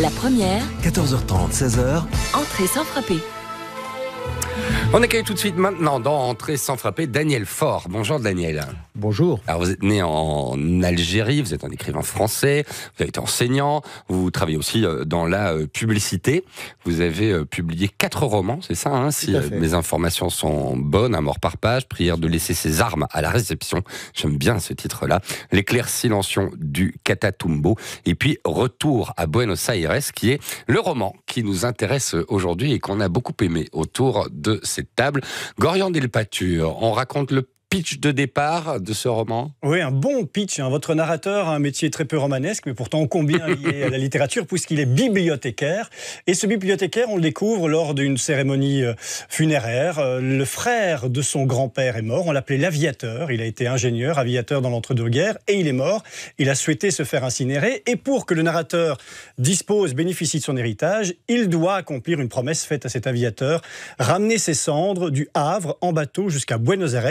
La première, 14h30, 16h. Entrée sans frapper. On accueille tout de suite maintenant dans Entrée sans frapper Daniel Fort, Bonjour Daniel. Bonjour. Alors vous êtes né en Algérie, vous êtes un écrivain français, vous avez été enseignant, vous travaillez aussi euh, dans la euh, publicité. Vous avez euh, publié quatre romans, c'est ça, hein, si mes informations sont bonnes, Un mort par page, Prière de laisser ses armes à la réception, j'aime bien ce titre-là, L'éclair silencieux du Catatumbo, et puis Retour à Buenos Aires, qui est le roman qui nous intéresse aujourd'hui et qu'on a beaucoup aimé autour de cette table. Gorian Delpature, on raconte le pitch de départ de ce roman Oui, un bon pitch. Hein. Votre narrateur a un métier très peu romanesque, mais pourtant combien lié à la littérature, puisqu'il est bibliothécaire. Et ce bibliothécaire, on le découvre lors d'une cérémonie euh, funéraire. Euh, le frère de son grand-père est mort. On l'appelait l'aviateur. Il a été ingénieur, aviateur dans l'entre-deux-guerres, et il est mort. Il a souhaité se faire incinérer. Et pour que le narrateur dispose, bénéficie de son héritage, il doit accomplir une promesse faite à cet aviateur, ramener ses cendres du Havre en bateau jusqu'à Buenos Aires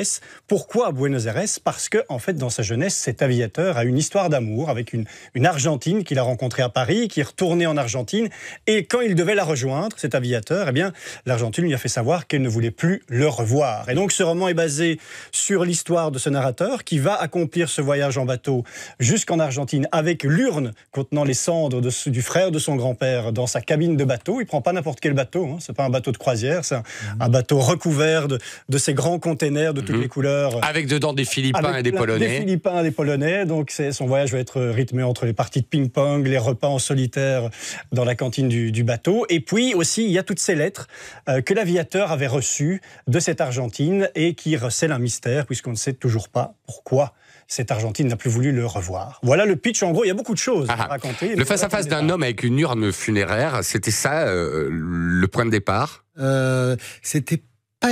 pourquoi Buenos Aires Parce que, en fait, dans sa jeunesse, cet aviateur a une histoire d'amour avec une, Argentine qu'il a rencontrée à Paris, qui est retournée en Argentine. Et quand il devait la rejoindre, cet aviateur, eh bien, l'Argentine lui a fait savoir qu'elle ne voulait plus le revoir. Et donc, ce roman est basé sur l'histoire de ce narrateur qui va accomplir ce voyage en bateau jusqu'en Argentine avec l'urne contenant les cendres de, du frère de son grand-père dans sa cabine de bateau. Il prend pas n'importe quel bateau, Ce hein. c'est pas un bateau de croisière, c'est un, bateau recouvert de, ces grands containers de toutes mhm. les couleurs avec dedans des Philippins et des Polonais. Des Philippins et des Polonais. Donc son voyage va être rythmé entre les parties de ping-pong, les repas en solitaire dans la cantine du, bateau. Et puis aussi, il y a toutes ces lettres euh, que l'aviateur avait reçues de cette Argentine et qui recèlent un mystère puisqu'on ne sait toujours pas pourquoi cette Argentine n'a plus voulu le revoir. Voilà le pitch. En gros, il y a beaucoup de choses à ah ah. raconter. Le face-à-face d'un homme avec une urne funéraire, c'était ça euh, le point de départ euh, C'était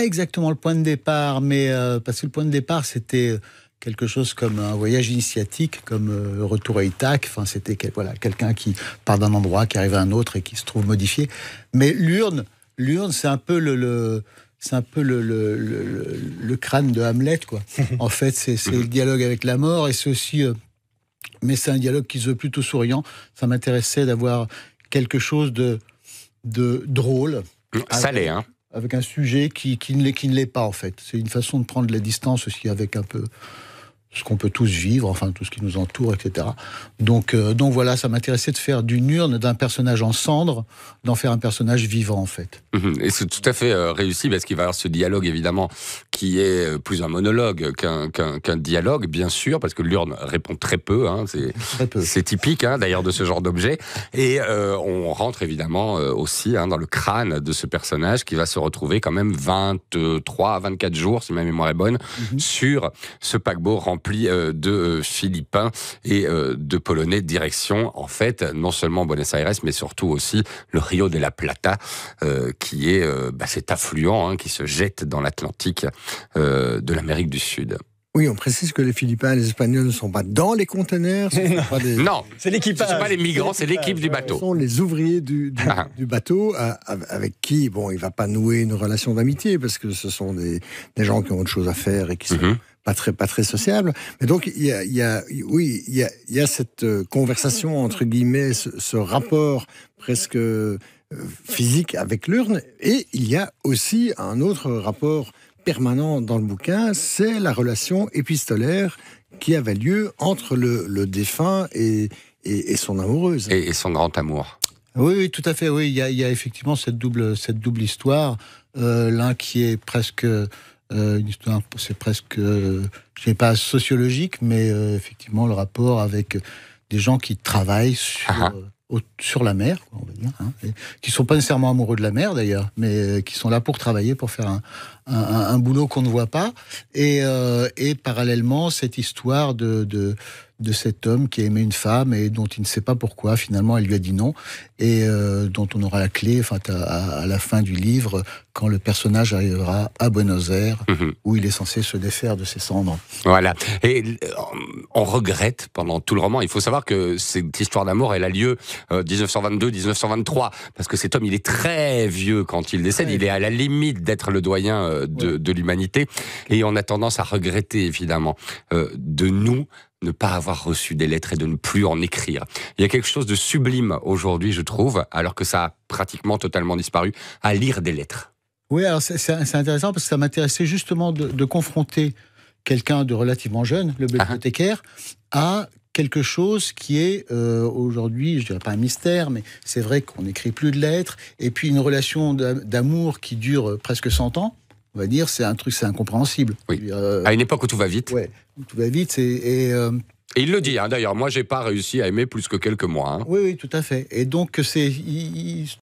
exactement le point de départ, mais euh, parce que le point de départ, c'était quelque chose comme un voyage initiatique, comme le euh, retour à Ithaque. Enfin, c'était voilà, quelqu'un qui part d'un endroit, qui arrive à un autre et qui se trouve modifié. Mais l'urne, l'urne, c'est un peu le, c'est un peu le, le, crâne de Hamlet, quoi. en fait, c'est, le dialogue avec la mort, et c'est aussi... Euh, mais c'est un dialogue qui se veut plutôt souriant. Ça m'intéressait d'avoir quelque chose de, de drôle. Salé, hein avec un sujet qui, qui ne l'est pas en fait. C'est une façon de prendre la distance aussi avec un peu ce qu'on peut tous vivre, enfin tout ce qui nous entoure, etc. Donc, euh, donc voilà, ça m'intéressait de faire d'une urne, d'un personnage en cendre, d'en faire un personnage vivant en fait. Mhm. Et c'est tout à fait euh, réussi parce qu'il va y avoir ce dialogue évidemment qui est euh, plus un monologue qu'un dialogue, bien sûr, parce que l'urne répond très peu, hein. c'est typique hein, d'ailleurs de ce genre d'objet. Et on rentre évidemment aussi hein, dans le crâne de ce personnage qui va se retrouver quand même 23 à 24 jours, si ma mémoire est bonne, mhm. sur ce paquebot rempli euh, de euh, Philippins et euh, de Polonais direction, en fait, non seulement Buenos Aires, mais surtout aussi le Rio de la Plata, qui est bah, cet affluent hein, qui se jette dans l'Atlantique de l'Amérique du Sud. Oui, on précise que les Philippins et les Espagnols ne sont pas dans les conteneurs. non, c'est l'équipe Ce ne sont pas les migrants, c'est l'équipe du bateau. Ce sont les ouvriers du, ah. bateau avec qui, bon, il va pas nouer une relation d'amitié parce que ce sont des, gens qui ont autre chose à faire et qui mhm. sont pas très, pas très sociable. Mais donc, il y a, y a oui, il y a, y a, cette euh, conversation, mm-hmm. entre guillemets, ce, rapport presque euh, physique avec l'urne. Et il y a aussi un autre rapport permanent dans le bouquin, c'est la relation épistolaire qui avait lieu entre le, le défunt et, et, son amoureuse. Et, son grand amour. Oui, oui, tout à fait. Oui, il y a, il y a effectivement cette double, cette double histoire. Euh, l'un qui est presque euh, une histoire, c'est presque, euh, je ne pas sociologique, mais euh, effectivement le rapport avec des gens qui travaillent sur ah ah sur la mer, on va dire, hein, qui sont pas nécessairement amoureux de la mer d'ailleurs, mais euh, qui sont là pour travailler, pour faire un, un, boulot qu'on ne voit pas. Et, euh, et parallèlement, cette histoire de, de, de, cet homme qui a aimé une femme et dont il ne sait pas pourquoi, finalement, elle lui a dit non, et euh, dont on aura la clé enfin, à, la fin du livre, quand le personnage arrivera à Buenos Aires, mhm. où il est censé se défaire de ses cendres. Voilà. Et on regrette pendant tout le roman. Il faut savoir que cette histoire d'amour, elle a lieu 1922-1923, euh, parce que cet homme, il est très vieux quand il décède. Il est à la limite d'être le doyen euh, de, l'humanité. Et on a tendance à regretter, évidemment, euh, de nous ne pas avoir reçu des lettres et de ne plus en écrire. Il y a quelque chose de sublime aujourd'hui, je trouve, alors que ça a pratiquement totalement disparu, à lire des lettres. Oui, alors c'est intéressant parce que ça m'intéressait justement de confronter quelqu'un de relativement jeune, le ah ah. bibliothécaire, a quelque chose qui est euh, aujourd'hui, je dirais pas un mystère, mais c'est vrai qu'on n'écrit plus de lettres, et puis une relation d'amour qui dure euh, presque 100 ans. On va dire, c'est un truc, c'est incompréhensible. Euh, à une époque où tout va vite. Oui, tout va vite. Et, il le dit, hein, d'ailleurs. Moi, j'ai pas réussi à aimer plus que quelques mois. Hein. Oui, oui, tout à fait. Et donc, c'est